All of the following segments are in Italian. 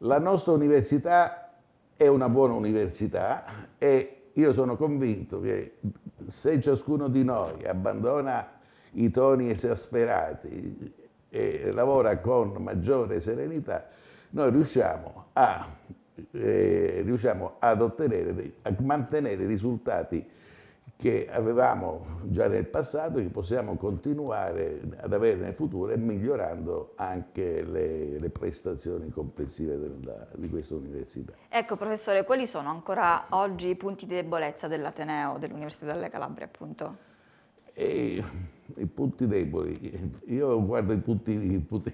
La nostra università è una buona università e io sono convinto che se ciascuno di noi abbandona i toni esasperati e lavora con maggiore serenità, noi riusciamo, a, eh, riusciamo ad ottenere, a mantenere risultati che avevamo già nel passato e che possiamo continuare ad avere nel futuro migliorando anche le, le prestazioni complessive della, di questa università. Ecco professore, quali sono ancora oggi i punti di debolezza dell'Ateneo, dell'Università della Calabria appunto? E, I punti deboli, io guardo i punti, i punti,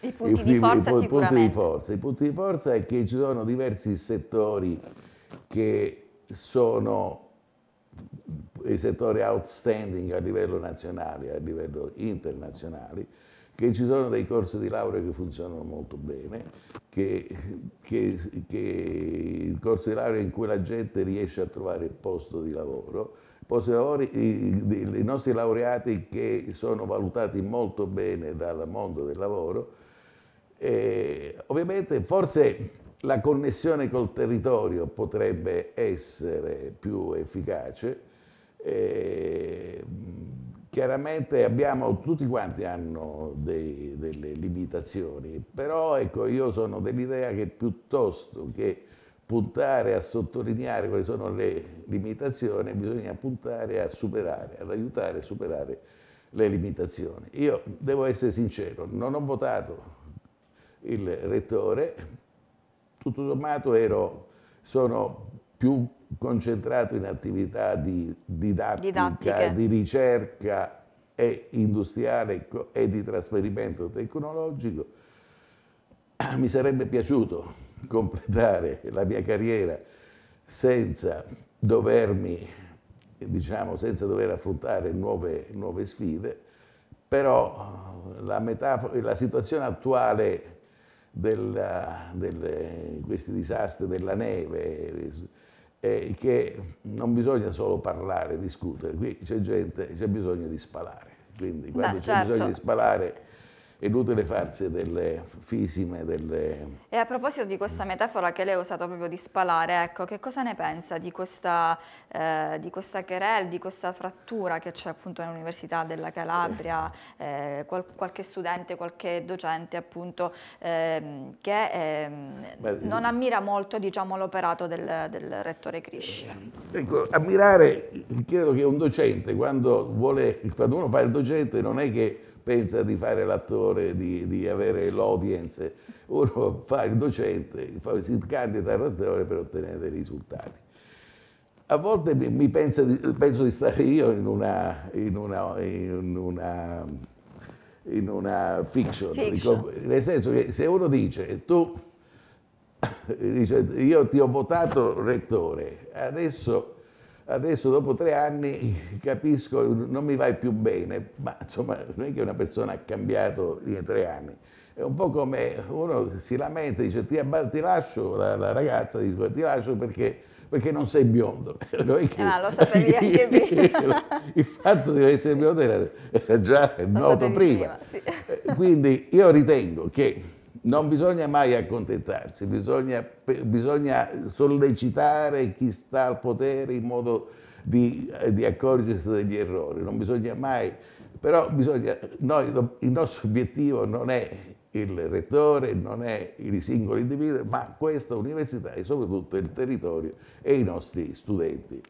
I punti i, di forza i, i punti di forza. I punti di forza è che ci sono diversi settori che sono dei settori outstanding a livello nazionale a livello internazionale, che ci sono dei corsi di laurea che funzionano molto bene, che, che, che corsi di laurea in cui la gente riesce a trovare il posto di lavoro, posti di lavoro, i, i nostri laureati che sono valutati molto bene dal mondo del lavoro, e eh, ovviamente forse la connessione col territorio potrebbe essere più efficace. Eh, chiaramente abbiamo, tutti quanti hanno dei, delle limitazioni, però ecco, io sono dell'idea che piuttosto che puntare a sottolineare quali sono le limitazioni, bisogna puntare a superare, ad aiutare a superare le limitazioni. Io devo essere sincero, non ho votato il rettore tutto sommato ero, sono più concentrato in attività di didattica, Didattiche. di ricerca e industriale e di trasferimento tecnologico. Mi sarebbe piaciuto completare la mia carriera senza dovermi, diciamo, senza dover affrontare nuove, nuove sfide, però la, metafora, la situazione attuale della, delle, questi disastri della neve, eh, che non bisogna solo parlare, discutere, qui c'è gente, c'è bisogno di spalare. Quindi quando Beh, c'è certo. bisogno di spalare è inutile farsi delle fisime, delle... E a proposito di questa metafora che lei ha usato proprio di spalare, ecco, che cosa ne pensa di questa, eh, di questa querel, di questa frattura che c'è appunto nell'Università della Calabria, eh, eh qual qualche studente, qualche docente appunto eh, che ehm, Beh, non eh, ammira molto diciamo, l'operato del, del, rettore Crisci? Eh, ecco, ammirare, credo che un docente quando, vuole, quando uno fa il docente non è che pensa di fare l'attore, di, di avere l'audience, uno fa il docente, si candida all'attore per ottenere dei risultati. A volte mi, mi penso, di, penso, di, stare io in una, in una, in una, in una fiction, fiction. Dico, nel senso che se uno dice tu dice io ti ho votato rettore, adesso adesso dopo tre anni capisco, non mi vai più bene, ma insomma non è che una persona ha cambiato in tre anni. È un po' come uno si lamenta, dice ti, ti lascio, la, la ragazza dice ti lascio perché perché non sei biondo. No, che, ah, lo sapevi anche prima. Il fatto di essere biondo era, era già lo noto prima. prima sì. Eh, quindi io ritengo che non bisogna mai accontentarsi, bisogna, bisogna, sollecitare chi sta al potere in modo di, eh, di accorgersi degli errori, non bisogna mai, però bisogna, noi, il nostro obiettivo non è il rettore, non è i singoli individui, ma questa università e soprattutto il territorio e i nostri studenti.